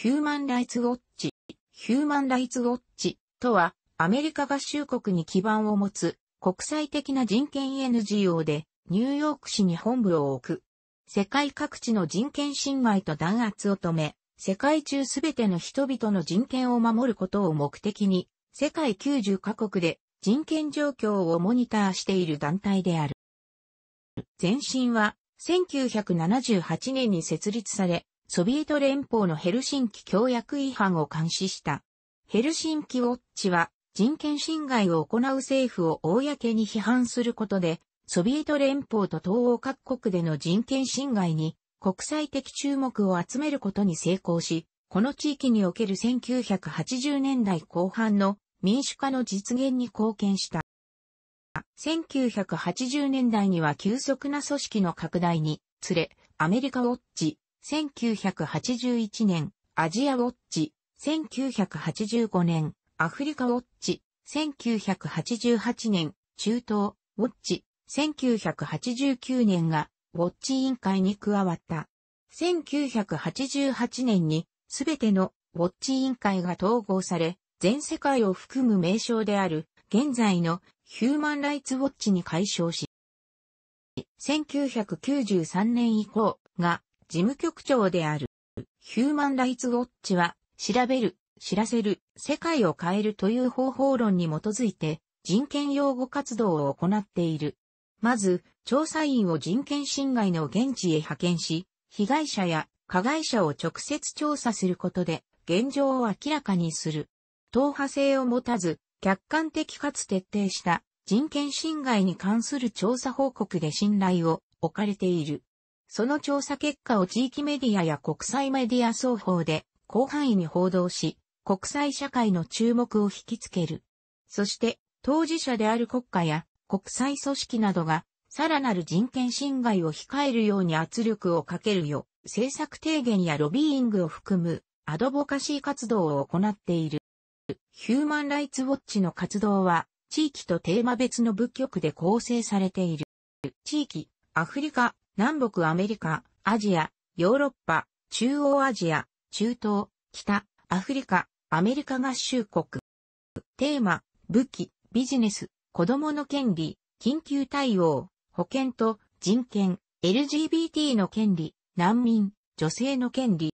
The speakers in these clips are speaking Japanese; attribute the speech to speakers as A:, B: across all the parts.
A: ヒューマンライツウォッチ。ヒューマンライツウォッチとは、アメリカ合衆国に基盤を持つ国際的な人権 NGO で、ニューヨーク市に本部を置く。世界各地の人権侵害と弾圧を止め、世界中すべての人々の人権を守ることを目的に、世界90カ国で人権状況をモニターしている団体である。前身は1978年に設立され、ソビエト連邦のヘルシンキ協約違反を監視した。ヘルシンキウォッチは人権侵害を行う政府を公に批判することで、ソビエト連邦と東欧各国での人権侵害に国際的注目を集めることに成功し、この地域における1980年代後半の民主化の実現に貢献した。1980年代には急速な組織の拡大につれ、アメリカウォッチ、1981年、アジアウォッチ、1985年、アフリカウォッチ、1988年、中東、ウォッチ、1989年が、ウォッチ委員会に加わった。1988年に、すべてのウォッチ委員会が統合され、全世界を含む名称である、現在のヒューマンライツウォッチに解消し、1993年以降が事務局長である。ヒューマン・ライツ・ウォッチは、調べる、知らせる、世界を変えるという方法論に基づいて、人権擁護活動を行っている。まず、調査員を人権侵害の現地へ派遣し、被害者や加害者を直接調査することで、現状を明らかにする。党派性を持たず、客観的かつ徹底した人権侵害に関する調査報告で信頼を置かれている。その調査結果を地域メディアや国際メディア双方で広範囲に報道し、国際社会の注目を引きつける。そして、当事者である国家や国際組織などが、さらなる人権侵害を控えるように圧力をかけるよう、政策提言やロビーイングを含む、アドボカシー活動を行っている。ヒューマンライツウォッチの活動は、地域とテーマ別の部局で構成されている。地域、アフリカ、南北アメリカ、アジア、ヨーロッパ、中央アジア、中東、北、アフリカ、アメリカ合衆国。テーマ、武器、ビジネス、子供の権利、緊急対応、保険と人権、LGBT の権利、難民、女性の権利。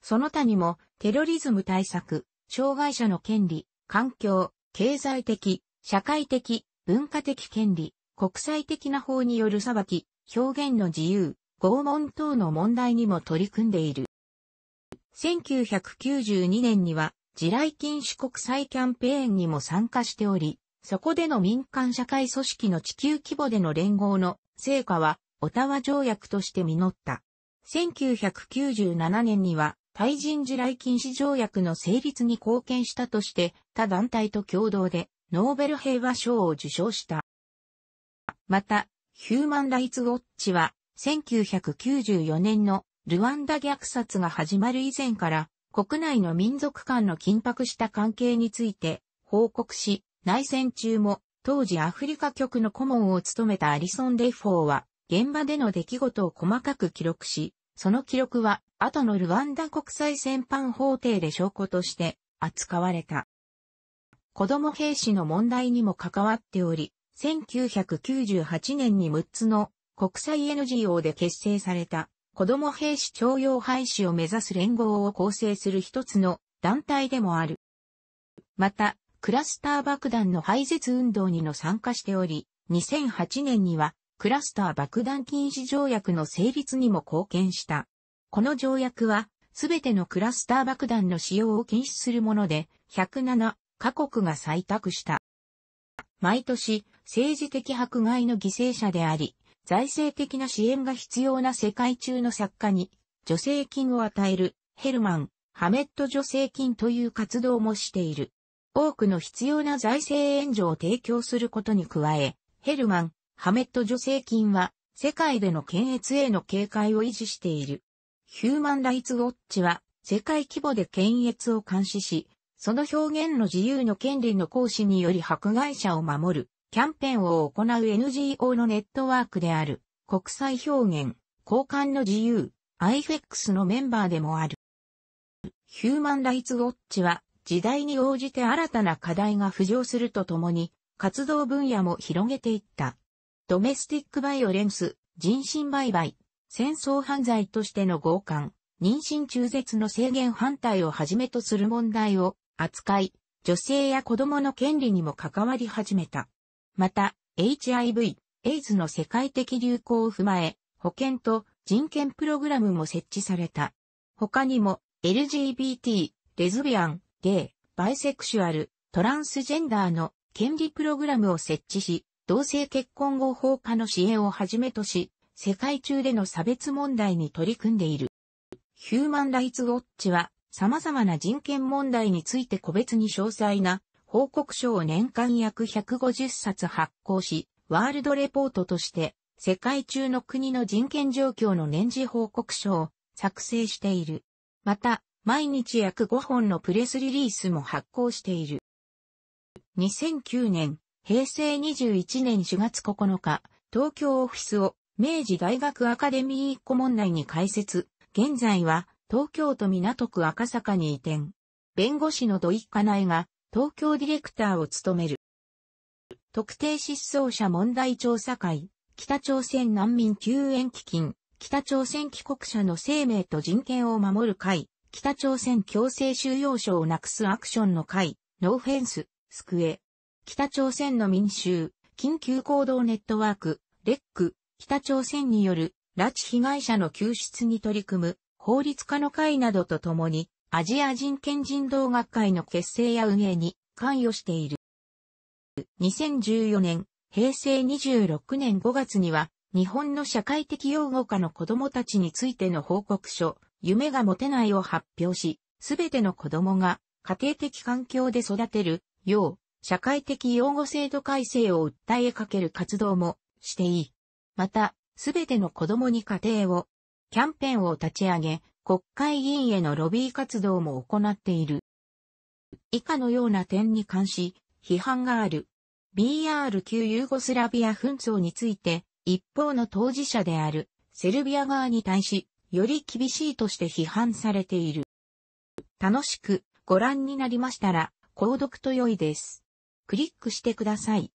A: その他にも、テロリズム対策、障害者の権利、環境、経済的、社会的、文化的権利、国際的な法による裁き、表現の自由、拷問等の問題にも取り組んでいる。1992年には、地雷禁止国際キャンペーンにも参加しており、そこでの民間社会組織の地球規模での連合の成果は、オタワ条約として実った。1997年には、対人地雷禁止条約の成立に貢献したとして、他団体と共同で、ノーベル平和賞を受賞した。また、ヒューマンライツウォッチは、1994年のルワンダ虐殺が始まる以前から、国内の民族間の緊迫した関係について報告し、内戦中も当時アフリカ局の顧問を務めたアリソン・デフォーは、現場での出来事を細かく記録し、その記録は後のルワンダ国際戦犯法廷で証拠として扱われた。子供兵士の問題にも関わっており、1998年に6つの国際 NGO で結成された子供兵士徴用廃止を目指す連合を構成する一つの団体でもある。また、クラスター爆弾の廃絶運動にの参加しており、2008年にはクラスター爆弾禁止条約の成立にも貢献した。この条約は、すべてのクラスター爆弾の使用を禁止するもので、107カ国が採択した。毎年、政治的迫害の犠牲者であり、財政的な支援が必要な世界中の作家に助成金を与えるヘルマン・ハメット助成金という活動もしている。多くの必要な財政援助を提供することに加え、ヘルマン・ハメット助成金は世界での検閲への警戒を維持している。ヒューマン・ライツ・ウォッチは世界規模で検閲を監視し、その表現の自由の権利の行使により迫害者を守るキャンペーンを行う NGO のネットワークである、国際表現、交換の自由、IFX のメンバーでもある。ヒューマンライツウォッチは、時代に応じて新たな課題が浮上するとともに、活動分野も広げていった。ドメスティックバイオレンス、人身売買、戦争犯罪としての強姦、妊娠中絶の制限反対をはじめとする問題を扱い、女性や子供の権利にも関わり始めた。また、HIV、エイズの世界的流行を踏まえ、保健と人権プログラムも設置された。他にも、LGBT、レズビアン、ゲイ、バイセクシュアル、トランスジェンダーの権利プログラムを設置し、同性結婚後法化の支援をはじめとし、世界中での差別問題に取り組んでいる。ヒューマンライツウォッチは、様々な人権問題について個別に詳細な報告書を年間約150冊発行し、ワールドレポートとして、世界中の国の人権状況の年次報告書を作成している。また、毎日約5本のプレスリリースも発行している。2009年、平成21年4月9日、東京オフィスを明治大学アカデミー顧問内に開設。現在は東京都港区赤坂に移転。弁護士の土井かなえが東京ディレクターを務める。特定失踪者問題調査会、北朝鮮難民救援基金、北朝鮮帰国者の生命と人権を守る会、北朝鮮強制収容所をなくすアクションの会、ノーフェンス、スクエ、北朝鮮の民衆、緊急行動ネットワーク、レック、北朝鮮による拉致被害者の救出に取り組む法律家の会などとともに、アジア人権人道学会の結成や運営に関与している。2014年、平成26年5月には、日本の社会的擁護下の子供たちについての報告書、夢が持てないを発表し、すべての子供が家庭的環境で育てる、よう、社会的擁護制度改正を訴えかける活動もしていい。また、すべての子供に家庭を、キャンペーンを立ち上げ、国会議員へのロビー活動も行っている。以下のような点に関し、批判がある。BR 級ユーゴスラビア紛争について、一方の当事者であるセルビア側に対し、より厳しいとして批判されている。楽しくご覧になりましたら、購読と良いです。クリックしてください。